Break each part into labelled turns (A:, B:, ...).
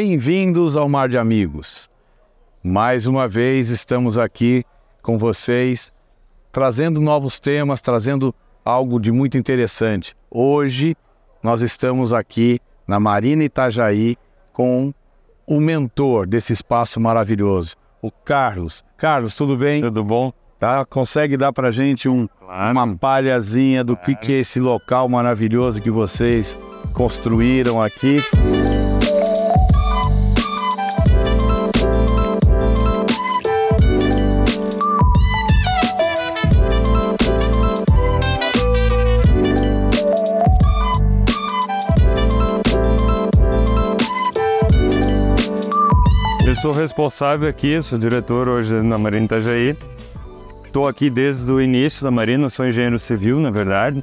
A: Bem-vindos ao Mar de Amigos. Mais uma vez estamos aqui com vocês, trazendo novos temas, trazendo algo de muito interessante. Hoje nós estamos aqui na Marina Itajaí com o mentor desse espaço maravilhoso, o Carlos. Carlos, tudo bem? Tudo bom? Tá? Consegue dar para gente um, claro. uma palhazinha do claro. que, que é esse local maravilhoso que vocês construíram aqui? Música
B: sou responsável aqui, sou diretor hoje na Marina Itajaí. Estou aqui desde o início da Marina, sou engenheiro civil, na verdade,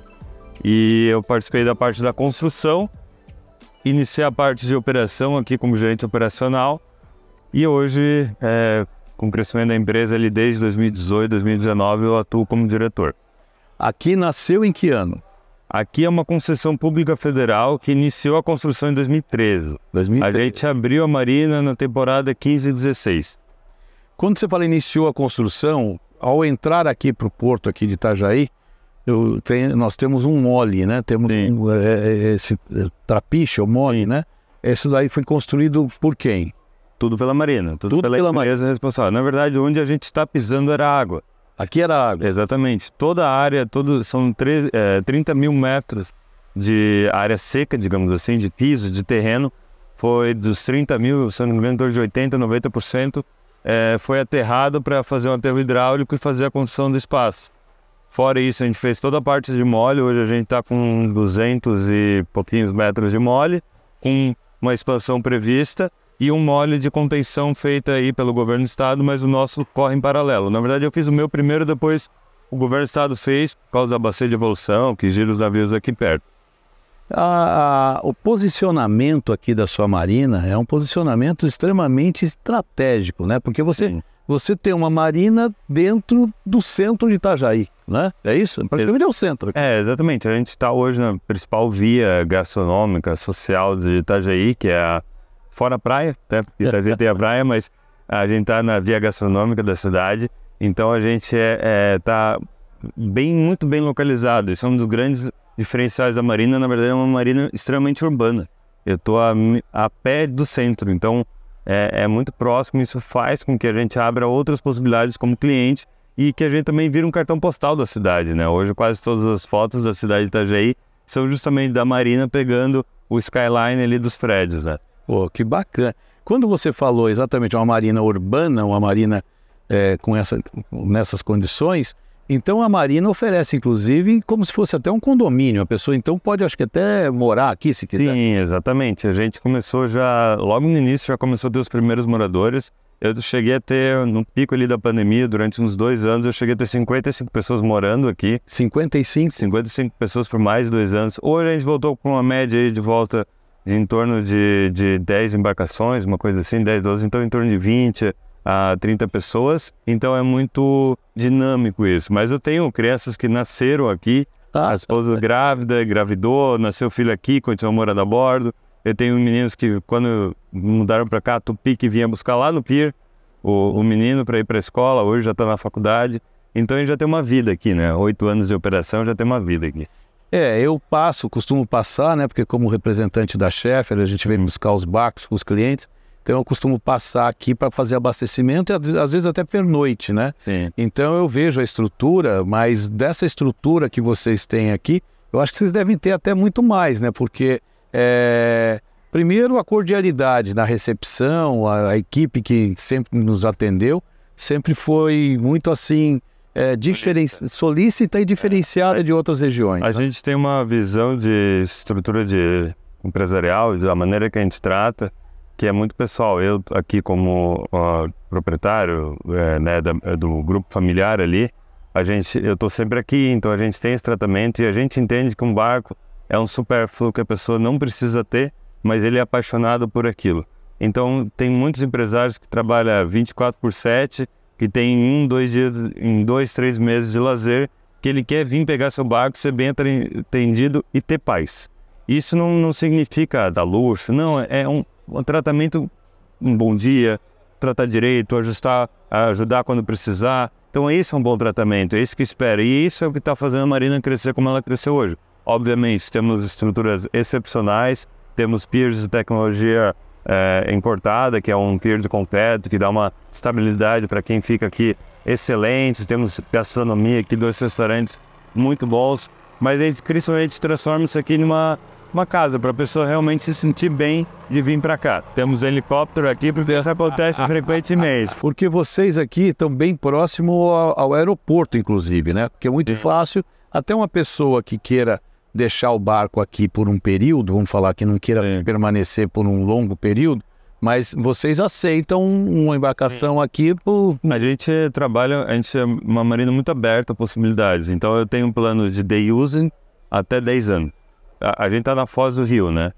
B: e eu participei da parte da construção, iniciei a parte de operação aqui como gerente operacional e hoje, é, com o crescimento da empresa ali desde 2018, 2019, eu atuo como diretor. Aqui nasceu em que ano? Aqui é uma concessão pública federal que iniciou a construção em 2013. 2013. A gente abriu a marina na temporada 15 e 16. Quando você fala iniciou a construção, ao entrar aqui para o porto
A: aqui de Itajaí, nós temos um mole, né? Temos um, é, é, é esse é, trapiche, o mole, né? Esse daí foi construído por quem? Tudo pela marina,
B: tudo, tudo pela, pela empresa responsável. Na verdade, onde a gente está pisando era água. Aqui era água. Exatamente. Toda a área, todo, são 3, é, 30 mil metros de área seca, digamos assim, de piso, de terreno. Foi dos 30 mil, se não me engano, de 80%, 90%, é, foi aterrado para fazer um aterro hidráulico e fazer a construção do espaço. Fora isso, a gente fez toda a parte de mole. Hoje a gente está com 200 e pouquinhos metros de mole, com uma expansão prevista e um mole de contenção feita aí pelo governo do estado, mas o nosso corre em paralelo. Na verdade, eu fiz o meu primeiro, depois o governo do estado fez por causa da bacia de evolução que gira os navios aqui perto.
A: A, a, o posicionamento aqui da sua marina é um posicionamento extremamente estratégico, né? Porque você você tem uma marina dentro do centro de Itajaí,
B: né? É isso? Praticamente é o centro. É, exatamente. A gente está hoje na principal via gastronômica social de Itajaí, que é a fora a praia, até né? porque a gente tem a praia, mas a gente está na via gastronômica da cidade, então a gente está é, é, tá bem, muito bem localizado. Isso é um dos grandes diferenciais da marina. Na verdade, é uma marina extremamente urbana. Eu estou a, a, pé do centro, então é, é muito próximo. Isso faz com que a gente abra outras possibilidades como cliente e que a gente também vira um cartão postal da cidade, né? Hoje quase todas as fotos da cidade de Itajaí são justamente da Marina pegando o skyline ali dos prédios, né? Pô, que bacana. Quando você falou exatamente
A: uma marina urbana, uma marina é, com essa, nessas condições, então a marina oferece, inclusive, como se fosse até um condomínio. A pessoa então pode, acho que até morar
B: aqui se quiser. Sim, exatamente. A gente começou já, logo no início, já começou a ter os primeiros moradores. Eu cheguei a ter, no pico ali da pandemia, durante uns dois anos, eu cheguei a ter 55 pessoas morando aqui. 55? 55 pessoas por mais de dois anos. Hoje a gente voltou com uma média aí de volta de em torno de, de 10 embarcações, uma coisa assim, 10, 12, então em torno de 20 a 30 pessoas. Então é muito dinâmico isso. Mas eu tenho crianças que nasceram aqui, ah, a esposa grávida, engravidou, nasceu filho aqui, continua morando a bordo. Eu tenho meninos que, quando mudaram para cá, Tupi, que vinha buscar lá no pier o, o menino para ir para a escola, hoje já está na faculdade. Então ele já tem uma vida aqui, né? Oito anos de operação já tem uma vida aqui.
A: É, eu passo, costumo passar, né? Porque como representante da Sheffer, a gente vem uhum. buscar os barcos com os clientes. Então eu costumo passar aqui para fazer abastecimento e às vezes até pernoite, né? Sim. Então eu vejo a estrutura, mas dessa estrutura que vocês têm aqui, eu acho que vocês devem ter até muito mais, né? Porque é, primeiro a cordialidade na recepção, a, a equipe que sempre nos atendeu sempre foi muito assim é, solícita e é. diferenciada de outras regiões. A né? gente
B: tem uma visão de estrutura de empresarial, da maneira que a gente trata, que é muito pessoal. Eu aqui como uh, proprietário é, né, da, é, do grupo familiar ali, a gente, eu estou sempre aqui, então a gente tem esse tratamento e a gente entende que um barco é um supérfluo que a pessoa não precisa ter, mas ele é apaixonado por aquilo. Então, tem muitos empresários que trabalham 24 por 7 que tem um, dois dias, em dois, três meses de lazer, que ele quer vir pegar seu barco, ser bem atendido e ter paz. Isso não, não significa dar luxo, não, é um, um tratamento, um bom dia, tratar direito, ajustar, ajudar quando precisar. Então esse é um bom tratamento, é isso que espera. E isso é o que está fazendo a Marina crescer como ela cresceu hoje. Obviamente, temos estruturas excepcionais, temos peers de tecnologia é, importada, que é um pier de concreto, que dá uma estabilidade para quem fica aqui excelente. Temos gastronomia aqui, dois restaurantes muito bons. Mas aí, principalmente, transforma isso aqui numa uma casa para a pessoa realmente se sentir bem de vir para cá. Temos helicóptero aqui porque isso acontece
A: frequentemente. Porque vocês aqui estão bem próximo ao, ao aeroporto, inclusive, né? Porque é muito Sim. fácil até uma pessoa que queira deixar o barco aqui por um período, vamos falar que não queira Sim. permanecer por um longo período, mas vocês aceitam uma
B: embarcação aqui por... A gente trabalha, a gente é uma marina muito aberta a possibilidades. Então eu tenho um plano de day using até 10 anos. A, a gente está na foz do rio, né?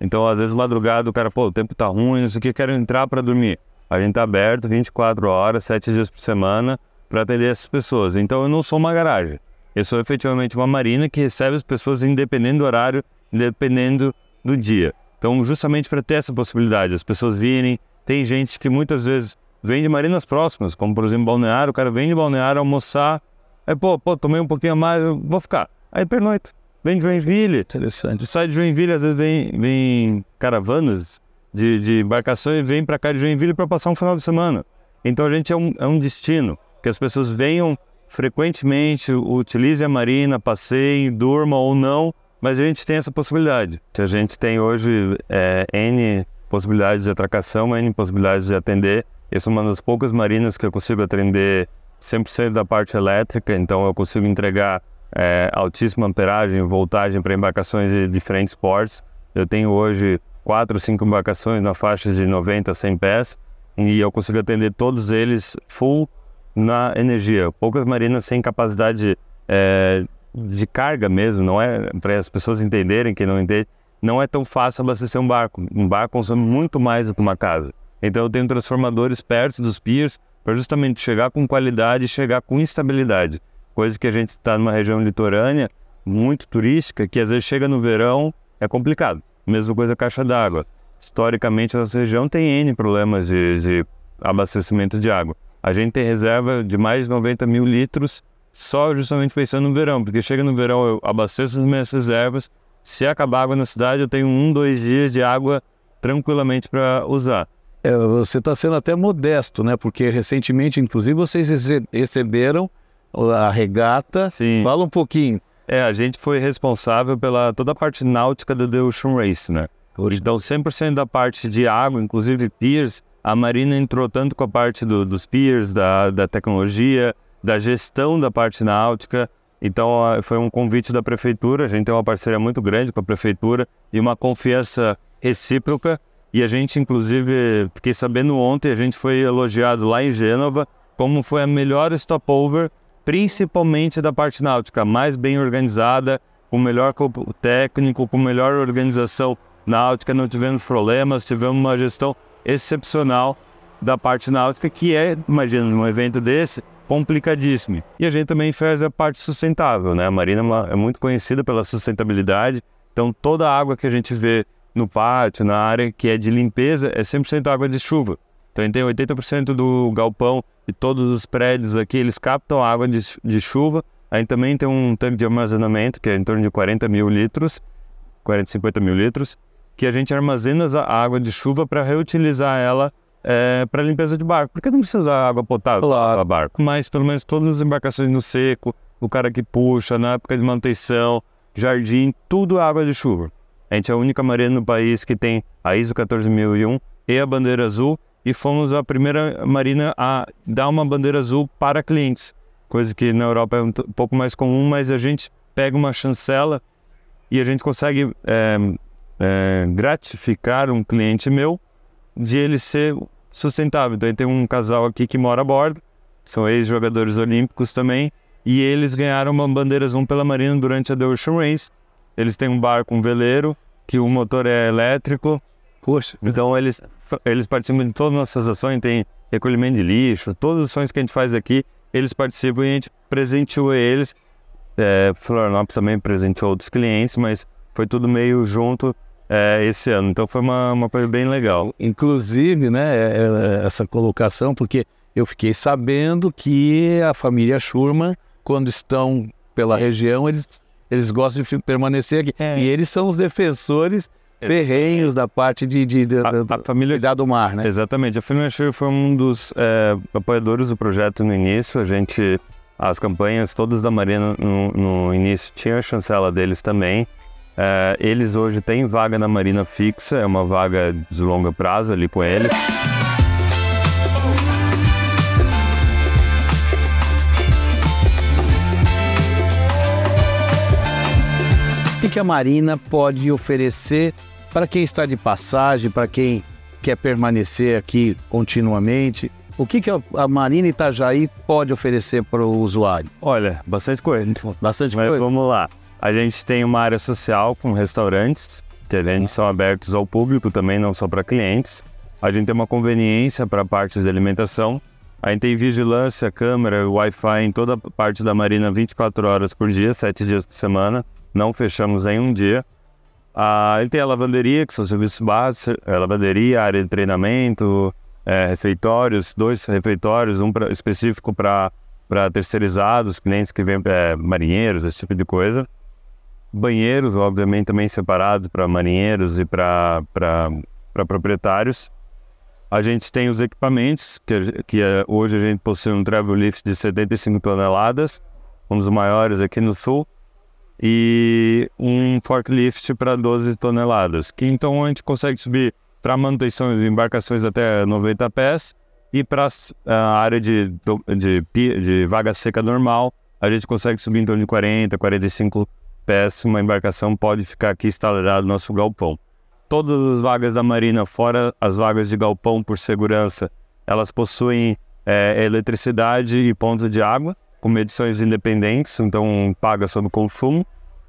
B: Então às vezes madrugada o cara, pô, o tempo tá ruim, não sei o que, quero entrar para dormir. A gente está aberto 24 horas, 7 dias por semana para atender essas pessoas. Então eu não sou uma garagem. Eu sou efetivamente uma marina que recebe as pessoas independente do horário, independendo do dia. Então, justamente para ter essa possibilidade, as pessoas virem, tem gente que muitas vezes vem de marinas próximas, como por exemplo Balneário, o cara vem de Balneário almoçar, aí pô, pô, tomei um pouquinho a mais, vou ficar. Aí pernoito. Vem de Joinville. Interessante. Sai de Joinville, às vezes vem, vem caravanas de, de embarcações e vem para cá de Joinville para passar um final de semana. Então a gente é um, é um destino, que as pessoas venham frequentemente utilize a marina, passeie, durma ou não, mas a gente tem essa possibilidade. A gente tem hoje é, N possibilidades de atracação, N possibilidades de atender. Essa é uma das poucas marinas que eu consigo atender 100% da parte elétrica, então eu consigo entregar é, altíssima amperagem, voltagem para embarcações de diferentes portes. Eu tenho hoje quatro, cinco embarcações na faixa de 90 a 100 pés e eu consigo atender todos eles full na energia. Poucas marinas têm capacidade é, de carga mesmo, não é? Para as pessoas entenderem, que não entende, não é tão fácil abastecer um barco. Um barco consome muito mais do que uma casa. Então eu tenho transformadores perto dos piers para justamente chegar com qualidade e chegar com estabilidade. Coisa que a gente está numa região litorânea muito turística, que às vezes chega no verão, é complicado. Mesma coisa a caixa d'água. Historicamente, a nossa região tem N problemas de, de abastecimento de água. A gente tem reserva de mais de 90 mil litros só justamente pensando no verão, porque chega no verão eu abasteço as minhas reservas, se acabar água na cidade eu tenho um, dois dias de água tranquilamente para usar. É, você está sendo até
A: modesto, né? Porque recentemente, inclusive, vocês receberam a regata.
B: Sim. Fala um pouquinho. É, a gente foi responsável pela toda a parte náutica do The Ocean Race, né? Então, 100% da parte de água, inclusive piers, a Marina entrou tanto com a parte do, dos peers, da, da tecnologia, da gestão da parte náutica. Então, foi um convite da prefeitura. A gente tem uma parceria muito grande com a prefeitura e uma confiança recíproca. E a gente, inclusive, fiquei sabendo ontem, a gente foi elogiado lá em Gênova como foi a melhor stopover, principalmente da parte náutica, mais bem organizada, com melhor técnico, com melhor organização náutica, não tivemos problemas, tivemos uma gestão excepcional da parte náutica, que é, imagina, num evento desse, complicadíssimo. E a gente também faz a parte sustentável, né? A marina é, é muito conhecida pela sustentabilidade, então toda a água que a gente vê no pátio, na área que é de limpeza, é 100% água de chuva. Então tem 80% do galpão e todos os prédios aqui, eles captam água de, de chuva. Aí também tem um tanque de armazenamento, que é em torno de 40 mil litros, 40, 50 mil litros, que a gente armazena a água de chuva para reutilizar ela é, para limpeza de barco. Porque não precisa usar água potável claro. para barco. Mas pelo menos todas as embarcações no seco, o cara que puxa, na época de manutenção, jardim, tudo é água de chuva. A gente é a única marina no país que tem a ISO 14001 e a bandeira azul. E fomos a primeira marina a dar uma bandeira azul para clientes. Coisa que na Europa é um pouco mais comum, mas a gente pega uma chancela e a gente consegue é, é, gratificar um cliente meu de ele ser sustentável. Então, tem um casal aqui que mora a bordo, são ex-jogadores olímpicos também, e eles ganharam uma bandeira azul pela Marina durante a The Ocean Race. Eles têm um barco, um veleiro, que o motor é elétrico. Poxa. Então, eles, eles participam de todas as nossas ações, tem recolhimento de lixo, todas as ações que a gente faz aqui, eles participam e a gente presenteou eles. É, Florianópolis também presenteou outros clientes, mas foi tudo meio junto é, esse ano. Então foi uma, uma coisa bem legal. Inclusive, né, é, é, essa
A: colocação, porque eu fiquei sabendo que a família Schurman, quando estão pela região, eles, eles gostam de permanecer aqui. É. E eles são os defensores
B: ferrenhos da parte de, de, de, a, a família, cuidar do mar, né? Exatamente. A família Schurman foi um dos é, apoiadores do projeto no início. A gente... As campanhas todas da Marina no, no início tinham a chancela deles também. É, eles hoje têm vaga na Marina fixa, é uma vaga de longo prazo ali com eles.
A: O que a Marina pode oferecer para quem está de passagem, para quem quer permanecer aqui continuamente?
B: O que, que a Marina Itajaí pode oferecer para o usuário? Olha, bastante coisa. Bastante coisa. Mas vamos lá. A gente tem uma área social com restaurantes, que eles são abertos ao público também, não só para clientes. A gente tem uma conveniência para partes de alimentação. A gente tem vigilância, câmera, Wi-Fi em toda parte da marina 24 horas por dia, 7 dias por semana. Não fechamos em um dia. A gente tem a lavanderia, que são serviços básicos, a é, lavanderia, área de treinamento, é, refeitórios, dois refeitórios, um pra, específico para terceirizados, clientes que vêm, é, marinheiros, esse tipo de coisa banheiros, obviamente, também separados para marinheiros e para proprietários. A gente tem os equipamentos, que, que eh, hoje a gente possui um travel lift de 75 toneladas, um dos maiores aqui no sul, e um forklift para 12 toneladas, que então a gente consegue subir para manutenção de embarcações até 90 pés e para a eh, área de, de, de vaga seca normal, a gente consegue subir em torno de 40, 45 peça, uma embarcação pode ficar aqui instalada no nosso galpão. Todas as vagas da Marina, fora as vagas de galpão por segurança, elas possuem é, eletricidade e ponta de água, com medições independentes, então paga sobre consumo.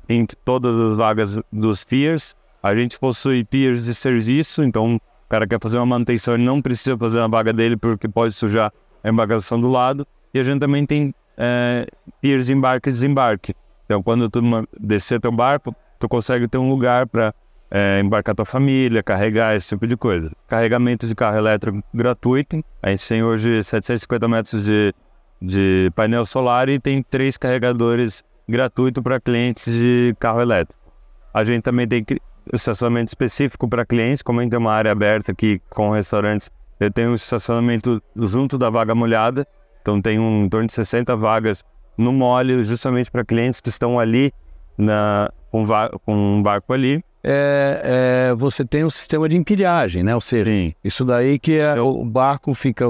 B: Em todas as vagas dos piers, a gente possui piers de serviço, então o cara quer fazer uma manutenção, ele não precisa fazer na vaga dele porque pode sujar a embarcação do lado. E a gente também tem é, piers de embarque e desembarque. Então, quando tu descer teu barco, tu consegue ter um lugar para é, embarcar tua família, carregar, esse tipo de coisa. Carregamento de carro elétrico gratuito. A gente tem hoje 750 metros de, de painel solar e tem três carregadores gratuitos para clientes de carro elétrico. A gente também tem estacionamento específico para clientes, como a gente tem uma área aberta aqui com restaurantes, eu tenho um estacionamento junto da vaga molhada, então tem um, em torno de 60 vagas no mole justamente para clientes que estão ali na, com, com um barco ali. É,
A: é, você tem um sistema de empilhagem, né? Ou seja, Sim. isso daí que é, então o barco fica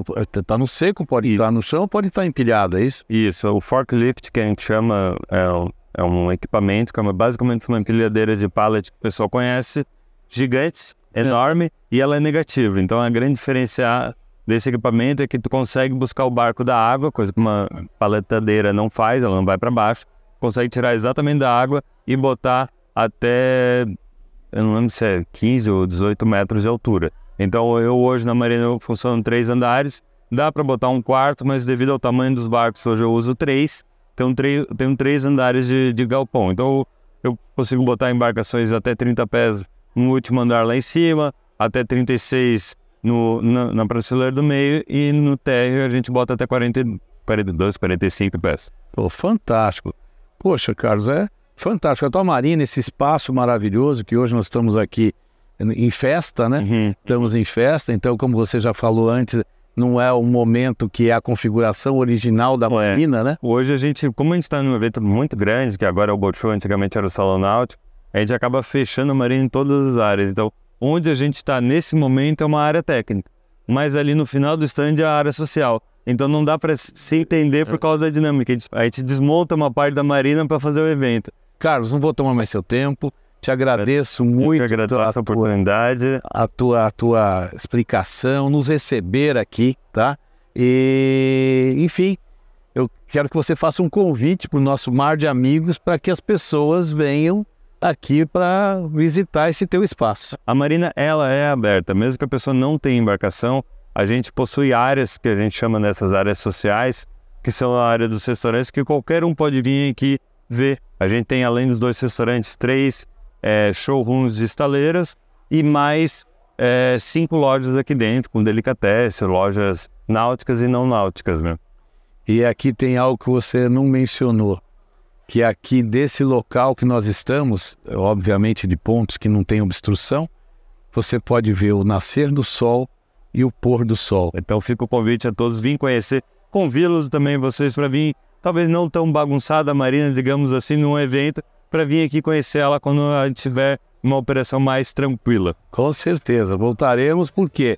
B: tá no seco, pode isso. estar no chão, pode estar empilhado, é isso? Isso, o forklift que a gente chama é, é um equipamento que é uma, basicamente uma empilhadeira de pallet que o pessoal conhece, gigante, é. enorme e ela é negativa. Então a é grande diferença desse equipamento é que tu consegue buscar o barco da água, coisa que uma paletadeira não faz, ela não vai para baixo. Consegue tirar exatamente da água e botar até, eu não lembro se é 15 ou 18 metros de altura. Então eu hoje na marina eu funciono três andares, dá para botar um quarto, mas devido ao tamanho dos barcos hoje eu uso três. tenho, tenho três andares de, de galpão. Então eu consigo botar embarcações até 30 pés no último andar lá em cima, até 36 no, na, na prateleira do meio e no térreo a gente bota até 40, 42, 45 pés. Pô, fantástico.
A: Poxa, Carlos, é fantástico. A tua marina, esse espaço maravilhoso que hoje nós estamos aqui em festa, né? Uhum. Estamos em festa, então como você já falou antes, não é
B: o momento que é a configuração original da é. marina, né? Hoje a gente, como a gente está num evento muito grande, que agora é o Boat Show, antigamente era o Salão Náutico, a gente acaba fechando a marina em todas as áreas. Então, Onde a gente está nesse momento é uma área técnica, mas ali no final do stand é a área social. Então não dá para se entender por causa da dinâmica. A gente, a gente desmonta uma parte da marina para fazer o evento. Carlos, não vou tomar mais seu tempo. Te agradeço Eu muito agradeço a
A: essa oportunidade, a tua, a tua explicação, nos receber aqui, tá? E, enfim, eu quero que você faça um convite para o nosso mar
B: de amigos para que as pessoas venham aqui para visitar esse teu espaço. A marina ela é aberta, mesmo que a pessoa não tenha embarcação, a gente possui áreas que a gente chama nessas áreas sociais, que são a área dos restaurantes que qualquer um pode vir aqui ver. A gente tem além dos dois restaurantes três é, showrooms de estaleiras e mais é, cinco lojas aqui dentro com delicatessen, lojas náuticas e não náuticas, né? E aqui tem algo que você não mencionou,
A: que é aqui desse local que nós estamos, obviamente de pontos que não tem obstrução, você pode ver o nascer do sol e o pôr do sol. Então fica o convite
B: a todos virem conhecer, convido-los também vocês para vir, talvez não tão bagunçada a marina, digamos assim, num evento, para vir aqui conhecer ela quando a gente tiver uma operação mais tranquila. Com certeza, voltaremos porque,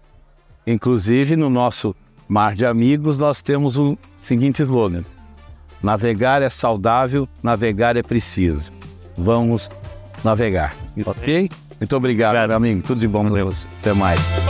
B: inclusive no nosso
A: Mar de Amigos, nós temos o seguinte slogan: Navegar é saudável, navegar é preciso. Vamos navegar, ok? Muito obrigado, obrigado. amigo. Tudo de bom para você. Até mais.